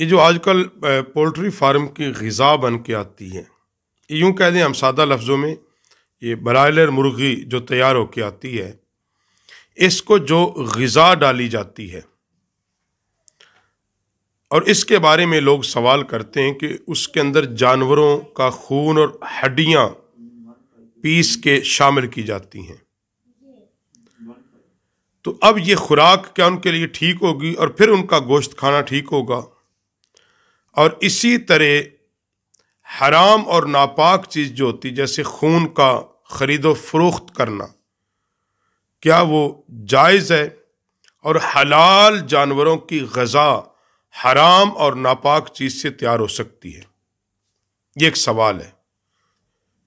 ये जो आजकल पोल्ट्री फार्म की गज़ा बन के आती है यूँ कह दें हम सादा लफ्ज़ों में ये ब्रायलर मुर्गी जो तैयार होके आती है इसको जो गज़ा डाली जाती है और इसके बारे में लोग सवाल करते हैं कि उसके अंदर जानवरों का खून और हड्डियाँ पीस के शामिल की जाती हैं तो अब ये खुराक क्या उनके लिए ठीक होगी और फिर उनका गोश्त खाना ठीक होगा और इसी तरह हराम और नापाक चीज़ जो होती जैसे खून का ख़रीदो फरोख्त करना क्या वो जायज़ है और हलाल जानवरों की गज़ा हराम और नापाक चीज़ से तैयार हो सकती है ये एक सवाल है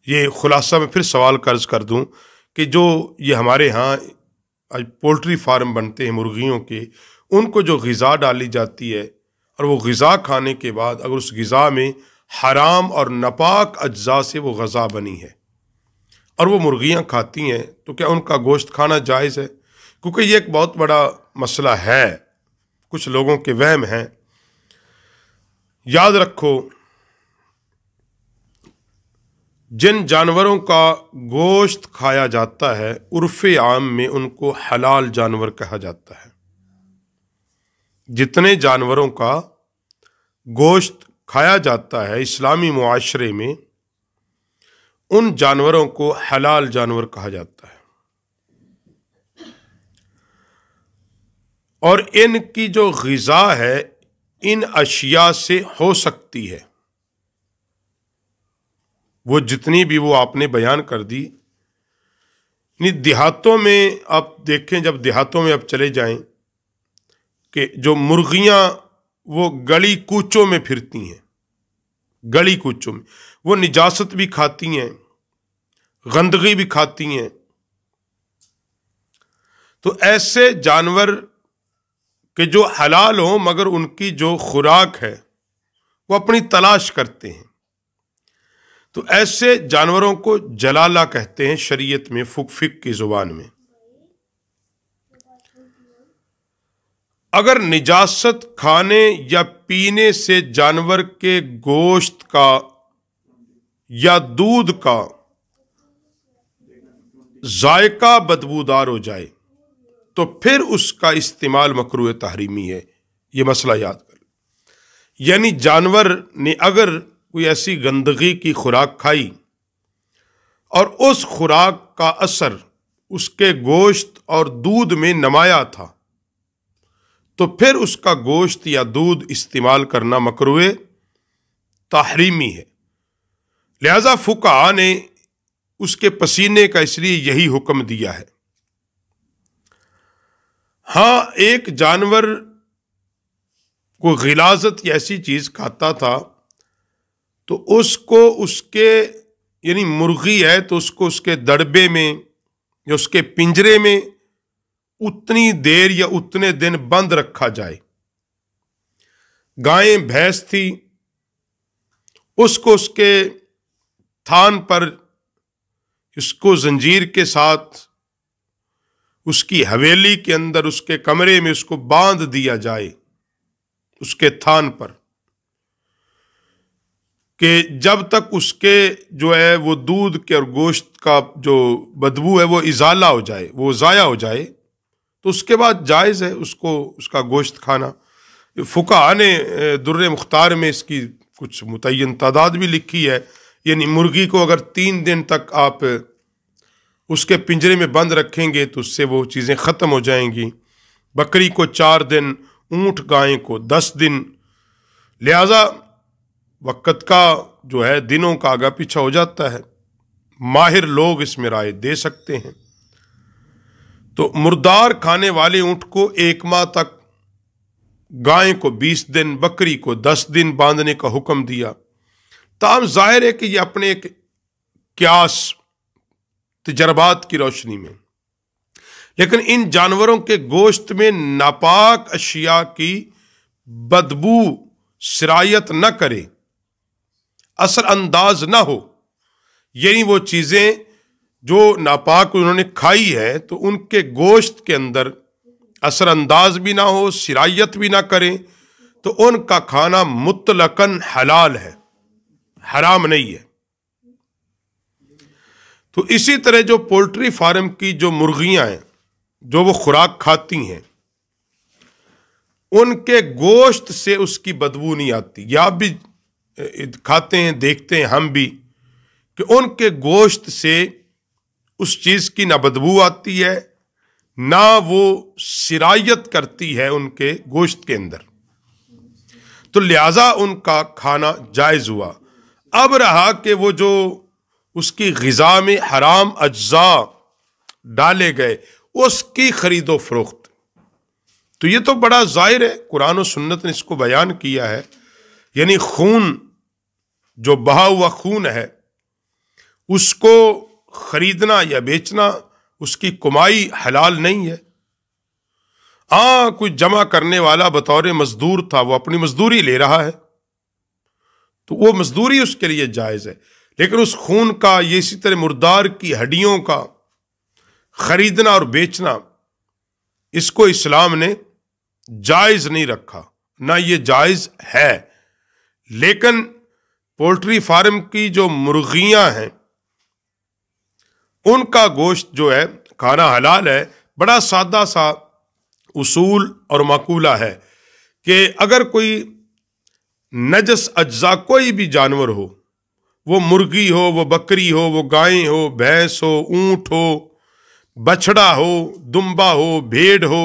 ये खुलासा मैं फिर सवाल कर्ज कर दूं कि जो ये हमारे यहाँ पोल्ट्री फार्म बनते हैं मुर्गियों के उनको जो गज़ा डाली जाती है और वो गज़ा खाने के बाद अगर उस गज़ा में हराम और नपाक अज्जा से वो गज़ा बनी है और वो मुर्गियाँ खाती हैं तो क्या उनका गोश्त खाना जायज़ है क्योंकि ये एक बहुत बड़ा मसला है कुछ लोगों के वहम हैं याद रखो जिन जानवरों का गोश्त खाया जाता है उर्फ़ आम में उनको हलाल जानवर कहा जाता है जितने जानवरों का गोश्त खाया जाता है इस्लामी माशरे में उन जानवरों को हलाल जानवर कहा जाता है और इनकी जो गज़ा है इन अशिया से हो सकती है वो जितनी भी वो आपने बयान कर दी देहातों में आप देखें जब देहातों में आप चले जाएं कि जो मुर्गियां वो गली कूचों में फिरती हैं गली कूचों में वो निजात भी खाती हैं गंदगी भी खाती हैं तो ऐसे जानवर के जो हलाल हों मगर उनकी जो खुराक है वो अपनी तलाश करते हैं तो ऐसे जानवरों को जलाला कहते हैं शरीयत में फुक फिक की ज़ुबान में अगर निजास्त खाने या पीने से जानवर के गोश्त का या दूध का जायका बदबूदार हो जाए तो फिर उसका इस्तेमाल मकरू तहरीमी है यह मसला याद कर यानी जानवर ने अगर कोई ऐसी गंदगी की खुराक खाई और उस खुराक का असर उसके गोश्त और दूध में नमाया था तो फिर उसका गोश्त या दूध इस्तेमाल करना मकरू तहरीमी है लिहाजा फ़ुका ने उसके पसीने का इसलिए यही हुक्म दिया है हाँ एक जानवर को गिलाजत या ऐसी चीज़ खाता था तो उसको उसके यानी मुर्गी है तो उसको उसके दड़बे में या उसके पिंजरे में उतनी देर या उतने दिन बंद रखा जाए गायें भैंस थी उसको उसके थान पर उसको जंजीर के साथ उसकी हवेली के अंदर उसके कमरे में उसको बांध दिया जाए उसके थान पर कि जब तक उसके जो है वो दूध के और गोश्त का जो बदबू है वो इजाला हो जाए वो ज़ाया हो जाए तो उसके बाद जायज़ है उसको उसका गोश्त खाना फ़ुका ने दुर्र मुख्तार में इसकी कुछ मुतन तादाद भी लिखी है यानी मुर्गी को अगर तीन दिन तक आप उसके पिंजरे में बंद रखेंगे तो उससे वो चीज़ें ख़त्म हो जाएंगी बकरी को चार दिन ऊँट गाय को दस दिन लिहाजा वक़्त का जो है दिनों का आगा पीछा हो जाता है माहिर लोग इसमें राय दे सकते हैं तो मुर्दार खाने वाले ऊंट को एक माह तक गाय को बीस दिन बकरी को दस दिन बांधने का हुक्म दिया ताम जाहिर है कि यह अपने एक क्यास तजर्बात की रोशनी में लेकिन इन जानवरों के गोश्त में नापाक अशिया की बदबू शरायत न करे असर अंदाज ना हो यही वो चीज़ें जो नापाक उन्होंने खाई है तो उनके गोश्त के अंदर असरअंदाज भी ना हो शराइत भी ना करें तो उनका खाना मुतलकन हलाल है हराम नहीं है तो इसी तरह जो पोल्ट्री फार्म की जो मुर्गियां हैं जो वो खुराक खाती हैं उनके गोश्त से उसकी बदबू नहीं आती या आप भी खाते हैं देखते हैं हम भी कि उनके गोश्त से उस चीज़ की ना बदबू आती है ना वो सिरायत करती है उनके गोश्त के अंदर तो लिहाजा उनका खाना जायज़ हुआ अब रहा कि वो जो उसकी गज़ा में हराम अज्जा डाले गए उसकी खरीदो फरोख्त तो ये तो बड़ा ज़ाहिर है कुरान और सुन्नत ने इसको बयान किया है यानी खून जो बहा हुआ खून है उसको खरीदना या बेचना उसकी कमाई हलाल नहीं है आ हाँ, कोई जमा करने वाला बतौर मजदूर था वो अपनी मजदूरी ले रहा है तो वो मजदूरी उसके लिए जायज़ है लेकिन उस खून का ये इसी तरह मुर्दार की हड्डियों का खरीदना और बेचना इसको इस्लाम ने जायज़ नहीं रखा ना ये जायज़ है लेकिन पोल्ट्री फार्म की जो मुर्गियां हैं उनका गोश्त जो है खाना हलाल है बड़ा सादा सा उसूल और मकूला है कि अगर कोई नजस अज्जा कोई भी जानवर हो वो मुर्गी हो वो बकरी हो वो गाय हो भैंस हो ऊंट हो बछड़ा हो दुम्बा हो भेड़ हो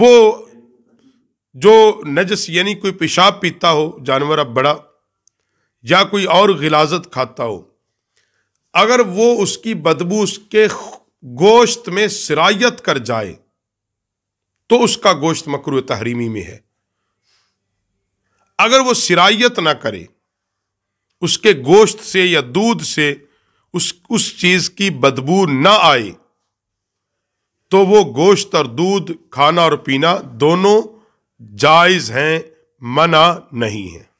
वो जो नजस यानी कोई पेशाब पीता हो जानवर अब बड़ा या कोई और गिलाजत खाता हो अगर वो उसकी बदबू उसके गोश्त में सिरायत कर जाए तो उसका गोश्त मकरू तहरीमी में है अगर वो सिरायत ना करे उसके गोश्त से या दूध से उस उस चीज़ की बदबू ना आए तो वो गोश्त और दूध खाना और पीना दोनों जायज़ हैं मना नहीं है